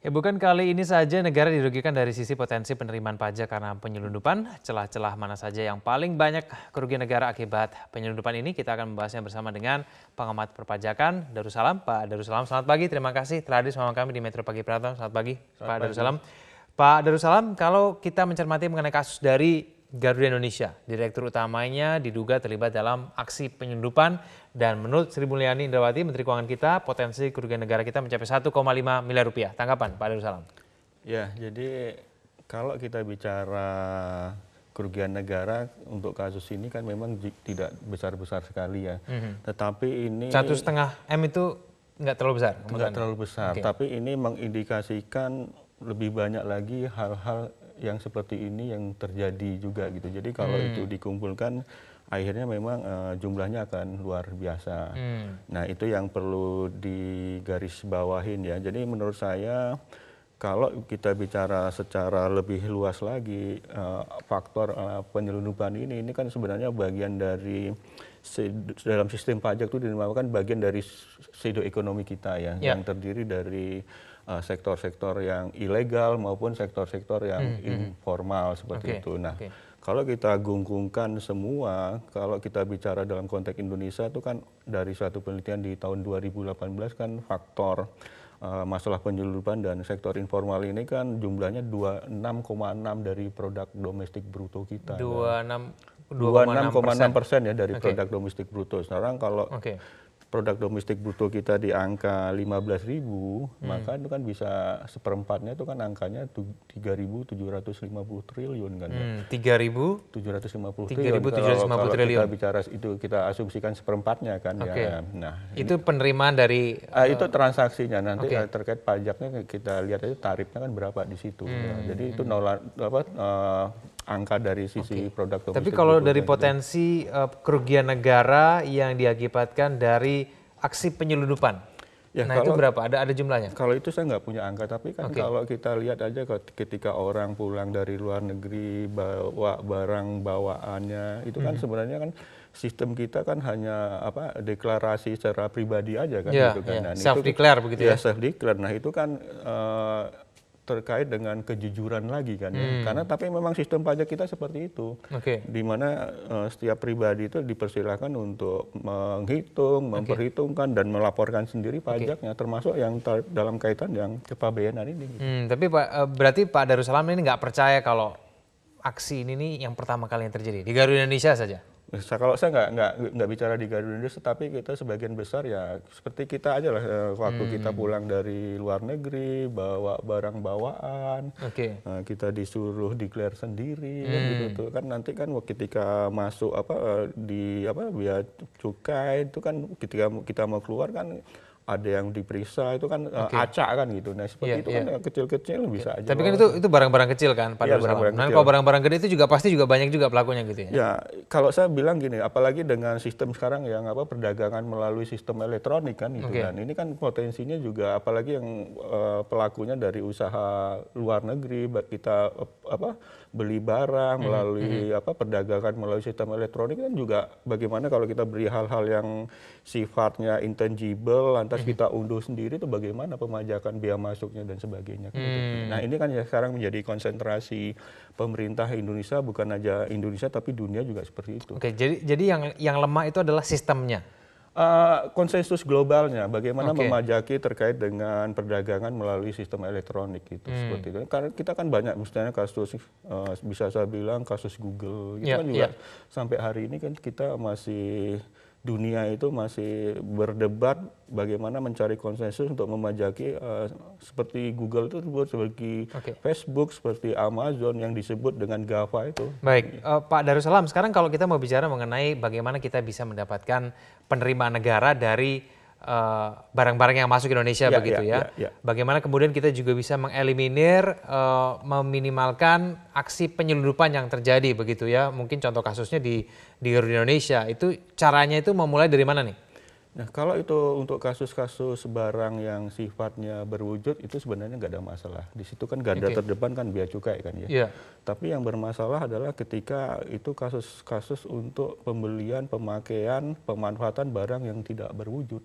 Ya bukan kali ini saja negara dirugikan dari sisi potensi penerimaan pajak karena penyelundupan. Celah-celah mana saja yang paling banyak kerugian negara akibat penyelundupan ini kita akan membahasnya bersama dengan pengamat perpajakan Darussalam. Pak Darussalam, selamat pagi. Terima kasih telah hadir sama kami di Metro Pagi Pratama. Selamat pagi selamat Pak Darussalam. Pak Darussalam, kalau kita mencermati mengenai kasus dari Garuda Indonesia. Direktur utamanya diduga terlibat dalam aksi penyelundupan dan menurut Sri Mulyani Indrawati, Menteri Keuangan kita, potensi kerugian negara kita mencapai 1,5 miliar rupiah. Tanggapan Pak Darussalam. Ya, jadi kalau kita bicara kerugian negara untuk kasus ini kan memang tidak besar-besar sekali ya. Mm -hmm. Tetapi ini... Satu setengah M itu nggak terlalu besar? Nggak terlalu besar, okay. tapi ini mengindikasikan lebih banyak lagi hal-hal yang seperti ini yang terjadi juga gitu. Jadi kalau hmm. itu dikumpulkan akhirnya memang uh, jumlahnya akan luar biasa. Hmm. Nah, itu yang perlu digarisbawahin ya. Jadi menurut saya kalau kita bicara secara lebih luas lagi uh, faktor uh, penyelundupan ini ini kan sebenarnya bagian dari dalam sistem pajak itu dinamakan bagian dari pseudo ekonomi kita ya yeah. yang terdiri dari Eh, sektor-sektor uh, yang ilegal maupun sektor-sektor yang hmm, hmm, hmm. informal hmm. seperti okay, itu. Nah, okay. kalau kita gungkungkan semua, kalau kita bicara dalam konteks Indonesia itu kan dari suatu penelitian di tahun 2018 kan faktor uh, masalah penyeludupan dan sektor informal ini kan jumlahnya 26,6 dari produk domestik bruto kita. 26 ya. 26,6 persen ya dari okay. produk domestik bruto. Sekarang kalau okay produk domestik bruto kita di angka 15 ribu, hmm. maka itu kan bisa seperempatnya itu kan angkanya 3.750 triliun kan. Hmm, 3.750 triliun. 3.750 triliun. Kita bicara itu kita asumsikan seperempatnya kan okay. ya. Nah, itu penerimaan dari uh, itu eh, transaksinya nanti okay. Eh, terkait pajaknya kita lihat aja tarifnya kan berapa di situ. Ya. Hmm. Ya. Jadi itu hmm, hmm. nolak apa uh, angka dari sisi okay. produk domestik. Tapi kalau dari potensi uh, kerugian negara yang diakibatkan dari aksi penyelundupan, Ya, nah kalau, itu berapa? Ada ada jumlahnya? Kalau itu saya nggak punya angka, tapi kan okay. kalau kita lihat aja ketika orang pulang dari luar negeri bawa barang bawaannya, itu kan hmm. sebenarnya kan sistem kita kan hanya apa deklarasi secara pribadi aja kan, yeah, gitu kan. Yeah. Nah, self declare begitu ya? ya? Self declare. Nah itu kan. Eh, terkait dengan kejujuran lagi kan ya. Hmm. Karena tapi memang sistem pajak kita seperti itu. Okay. Di mana uh, setiap pribadi itu dipersilakan untuk menghitung, memperhitungkan dan melaporkan sendiri pajaknya okay. termasuk yang ter dalam kaitan yang kepabeanan ini. Gitu. Hmm, tapi Pak eh, berarti Pak Darussalam ini nggak percaya kalau aksi ini nih yang pertama kali yang terjadi di Garuda Indonesia saja? kalau saya nggak nggak nggak bicara di Garuda Indonesia, tetapi kita sebagian besar ya seperti kita aja lah eh, waktu hmm. kita pulang dari luar negeri bawa barang bawaan, okay. nah, eh, kita disuruh declare sendiri kan hmm. gitu tuh kan nanti kan ketika masuk apa eh, di apa biaya cukai itu kan ketika kita mau keluar kan ada yang diperiksa itu kan eh, okay. acak kan gitu. Nah seperti yeah, itu yeah. kan eh, kecil-kecil bisa aja. Tapi kan itu itu barang-barang kecil kan pada yeah, iya, barang Nah kalau barang-barang gede itu juga pasti juga banyak juga pelakunya gitu ya. Ya kalau saya bilang gini, apalagi dengan sistem sekarang yang apa perdagangan melalui sistem elektronik kan gitu okay. kan. Ini kan potensinya juga apalagi yang uh, pelakunya dari usaha luar negeri kita uh, apa beli barang mhm, melalui melalui hmm. apa perdagangan melalui sistem elektronik kan juga bagaimana kalau kita beri hal-hal yang sifatnya intangible lantas hmm. kita unduh sendiri itu bagaimana pemajakan biaya masuknya dan sebagainya. Gitu. Hmm. Nah ini kan ya sekarang menjadi konsentrasi pemerintah Indonesia bukan aja Indonesia tapi dunia juga seperti itu. Oke jadi jadi yang yang lemah itu adalah sistemnya. Uh, konsensus globalnya bagaimana okay. memajaki terkait dengan perdagangan melalui sistem elektronik itu hmm. seperti itu karena kita kan banyak misalnya kasus uh, bisa saya bilang kasus Google itu yeah, kan juga yeah. sampai hari ini kan kita masih dunia itu masih berdebat bagaimana mencari konsensus untuk memajaki uh, seperti Google itu disebut seperti okay. Facebook, seperti Amazon yang disebut dengan GAFA itu. Baik, uh, Pak Darussalam, sekarang kalau kita mau bicara mengenai bagaimana kita bisa mendapatkan penerimaan negara dari Eh, barang-barang uh, yang masuk ke Indonesia yeah, begitu yeah, ya. Yeah, yeah. Ya. Bagaimana kemudian kita juga bisa mengeliminir, uh, meminimalkan aksi penyelundupan yang terjadi begitu ya. Mungkin contoh kasusnya di di Indonesia itu caranya itu memulai dari mana nih? Nah kalau itu untuk kasus-kasus barang yang sifatnya berwujud itu sebenarnya nggak ada masalah. Di situ kan garda okay. terdepan kan biaya cukai kan ya. Yeah. Tapi yang bermasalah adalah ketika itu kasus-kasus untuk pembelian, pemakaian, pemanfaatan barang yang tidak berwujud.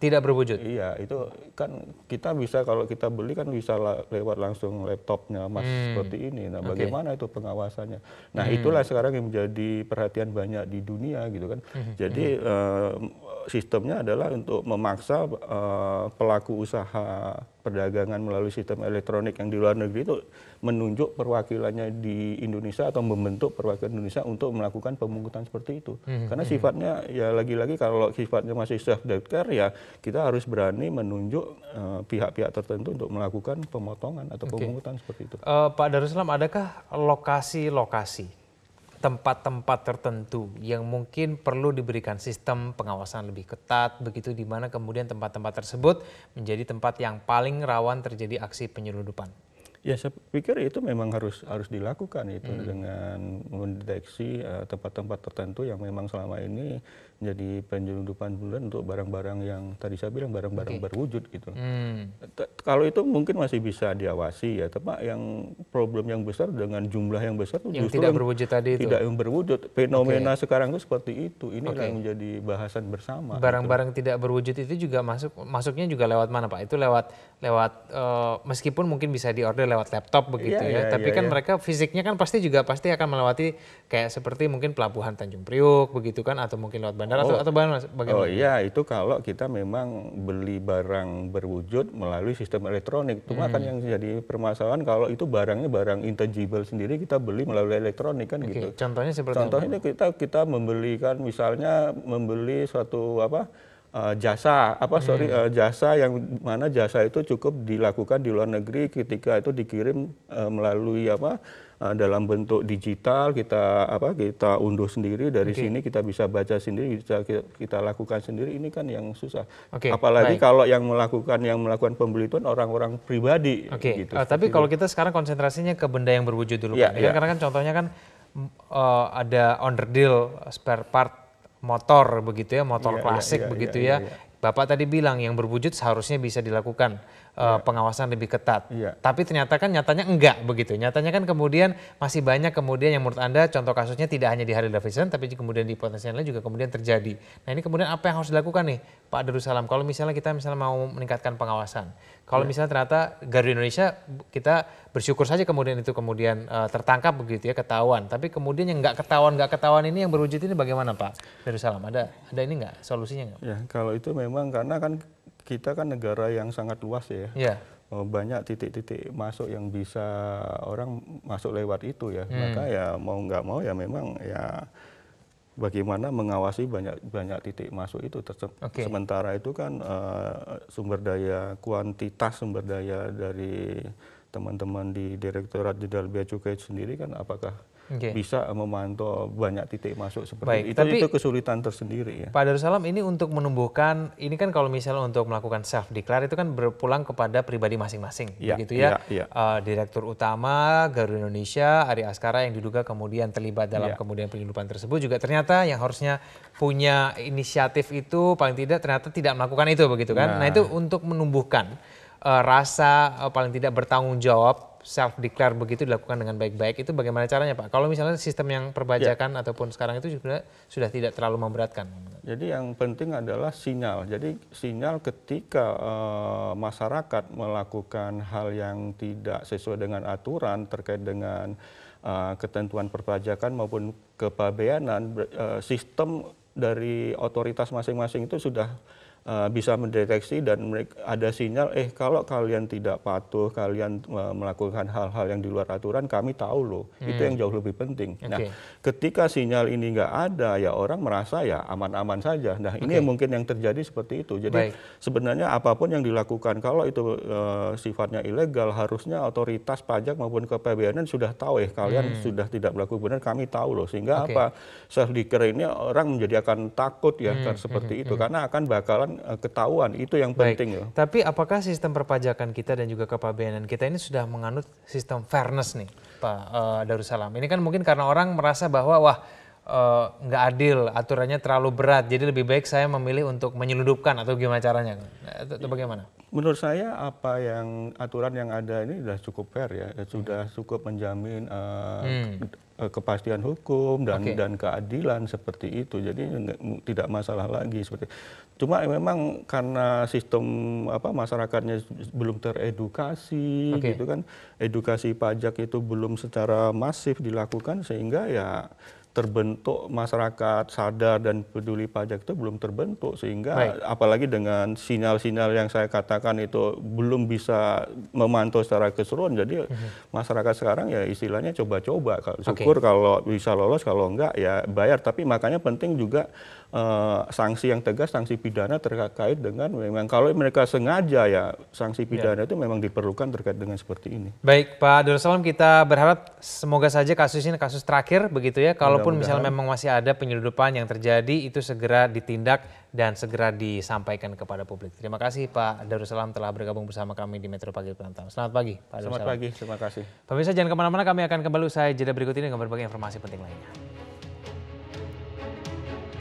Tidak berwujud. Iya, itu kan kita bisa kalau kita beli kan bisa lewat langsung laptopnya Mas hmm. seperti ini. Nah, bagaimana okay. itu pengawasannya? Nah, hmm. itulah sekarang yang menjadi perhatian banyak di dunia gitu kan. Hmm. Jadi hmm. Eh, sistemnya adalah untuk memaksa uh, pelaku usaha perdagangan melalui sistem elektronik yang di luar negeri itu menunjuk perwakilannya di Indonesia atau membentuk perwakilan Indonesia untuk melakukan pemungutan seperti itu. hmm. hmm Karena hmm. sifatnya ya lagi-lagi kalau sifatnya masih self care ya kita harus berani menunjuk eh, pihak-pihak uh, tertentu untuk melakukan pemotongan atau okay. pemungutan seperti itu. Uh, Pak Darussalam, adakah lokasi-lokasi tempat-tempat tertentu yang mungkin perlu diberikan sistem pengawasan lebih ketat begitu di mana kemudian tempat-tempat tersebut menjadi tempat yang paling rawan terjadi aksi penyeludupan. Ya saya pikir itu memang harus harus dilakukan itu hmm. dengan mendeteksi eh, tempat-tempat uh, tertentu yang memang selama ini menjadi penyelundupan bulan untuk barang-barang yang tadi saya bilang barang-barang okay. berwujud gitu. Hmm. kalau itu mungkin masih bisa diawasi ya, tapi yang problem yang besar dengan jumlah yang besar itu yang justru tidak yang berwujud tadi itu. Tidak yang berwujud. Fenomena okay. sekarang itu seperti itu. ini okay. yang menjadi bahasan bersama. Gitu. Barang-barang gitu. tidak berwujud itu juga masuk masuknya juga lewat mana Pak? Itu lewat lewat uh, meskipun mungkin bisa diorder lewat laptop begitu yeah, ya. Yeah, Tapi yeah, kan yeah. mereka fisiknya kan pasti juga pasti akan melewati kayak seperti mungkin pelabuhan Tanjung Priuk begitu kan atau mungkin lewat bandara oh, atau atau bagaimana? Oh iya, itu kalau kita memang beli barang berwujud melalui sistem elektronik. Cuma kan hmm. kan yang jadi permasalahan kalau itu barangnya barang intangible sendiri kita beli melalui elektronik kan okay. gitu. Contohnya seperti Contohnya apa? kita kita membelikan misalnya membeli suatu apa? uh, jasa apa hmm. sorry uh, jasa yang mana jasa itu cukup dilakukan di luar negeri ketika itu dikirim uh, melalui apa uh, dalam bentuk digital kita apa kita unduh sendiri dari okay. sini kita bisa baca sendiri bisa kita, kita lakukan sendiri ini kan yang susah okay, apalagi baik. kalau yang melakukan yang melakukan pembeli orang-orang pribadi okay. gitu uh, tapi kalau kita sekarang konsentrasinya ke benda yang berwujud dulu yeah, kan, kan yeah. karena kan contohnya kan uh, ada under deal spare part motor begitu ya motor iya, iya, klasik iya, begitu ya bapak tadi bilang yang berwujud seharusnya bisa dilakukan uh, pengawasan lebih ketat. Yeah. Tapi ternyata kan nyatanya enggak begitu. Nyatanya kan kemudian masih banyak kemudian yang menurut Anda contoh kasusnya tidak hanya di Harley Davidson tapi kemudian di potensi lain juga kemudian terjadi. Nah ini kemudian apa yang harus dilakukan nih Pak Darussalam kalau misalnya kita misalnya mau meningkatkan pengawasan. Kalau yeah. misalnya ternyata Garuda Indonesia kita bersyukur saja kemudian itu kemudian uh, tertangkap begitu ya ketahuan. Tapi kemudian yang enggak ketahuan enggak ketahuan ini yang berwujud ini bagaimana Pak Darussalam? Ada ada ini enggak solusinya enggak? Ya kalau itu memang karena kan kita kan negara yang sangat luas ya. Yeah. Oh, banyak titik-titik masuk yang bisa orang masuk lewat itu ya. Hmm. Maka ya mau nggak mau ya memang ya bagaimana mengawasi banyak banyak titik masuk itu tetap okay. sementara itu kan uh, sumber daya kuantitas sumber daya dari teman-teman di Direktorat Jenderal Bea Cukai sendiri kan apakah okay. bisa memantau banyak titik masuk seperti Baik, itu. Tapi, itu kesulitan tersendiri ya. Pak Darussalam ini untuk menumbuhkan ini kan kalau misalnya untuk melakukan self declare itu kan berpulang kepada pribadi masing-masing ya, begitu ya. ya, ya. Uh, Direktur utama Garuda Indonesia Ari Askara yang diduga kemudian terlibat dalam ya. kemudian penyelundupan tersebut juga ternyata yang harusnya punya inisiatif itu paling tidak ternyata tidak melakukan itu begitu kan. Nah, nah itu untuk menumbuhkan uh, rasa uh, paling tidak bertanggung jawab self declare begitu dilakukan dengan baik-baik itu bagaimana caranya Pak? Kalau misalnya sistem yang perbajakan ya. ataupun sekarang itu sudah sudah tidak terlalu memberatkan. Jadi yang penting adalah sinyal. Jadi sinyal ketika uh, masyarakat melakukan hal yang tidak sesuai dengan aturan terkait dengan uh, ketentuan perpajakan maupun kepabeanan uh, sistem dari otoritas masing-masing itu sudah Eh, bisa mendeteksi dan ada sinyal eh kalau kalian tidak patuh kalian eh, melakukan hal-hal yang di luar aturan kami tahu loh hmm. itu yang jauh lebih penting okay. nah ketika sinyal ini nggak ada ya orang merasa ya aman-aman saja nah ini okay. mungkin yang terjadi seperti itu jadi Baik. sebenarnya apapun yang dilakukan kalau itu uh, sifatnya ilegal harusnya otoritas pajak maupun PBNN sudah tahu eh kalian hmm. sudah tidak berlaku benar kami tahu loh sehingga okay. apa self ini orang menjadi akan takut ya hmm, kan, hmm. seperti hmm. itu hmm. karena akan bakalan kan ketahuan. Itu yang penting. loh. Tapi apakah sistem perpajakan kita dan juga kepabeanan kita ini sudah menganut sistem fairness nih, Pak uh, Darussalam? Ini kan mungkin karena orang merasa bahwa wah eh, nggak uh, adil, aturannya terlalu berat. Jadi lebih baik saya memilih untuk menyeludupkan atau gimana caranya? Atau bagaimana? Menurut saya apa yang aturan yang ada ini sudah cukup fair ya, sudah cukup menjamin uh, hmm Eh, kepastian hukum dan dan keadilan seperti itu jadi tidak masalah lagi seperti cuma memang karena sistem apa masyarakatnya belum teredukasi okay. gitu kan edukasi pajak itu belum secara masif dilakukan sehingga ya terbentuk masyarakat sadar dan peduli pajak itu belum terbentuk sehingga Baik. apalagi dengan sinyal-sinyal yang saya katakan itu belum bisa memantau secara keseluruhan jadi mm-hmm. masyarakat sekarang ya istilahnya coba-coba syukur okay. kalau bisa lolos kalau enggak ya bayar tapi makanya penting juga uh, sanksi yang tegas sanksi pidana terkait dengan memang kalau mereka sengaja ya sanksi ya. pidana yeah. itu memang diperlukan terkait dengan seperti ini. Baik Pak Dursalam kita berharap semoga saja kasus ini kasus terakhir begitu ya. Kalaupun misalnya memang masih ada penyeludupan yang terjadi itu segera ditindak dan segera disampaikan kepada publik. Terima kasih Pak Darussalam telah bergabung bersama kami di Metro Pagi Perantau. Selamat pagi Pak Selamat pagi, terima kasih. Pemirsa jangan kemana-mana, kami akan kembali usai jeda berikut ini dengan berbagai informasi penting lainnya.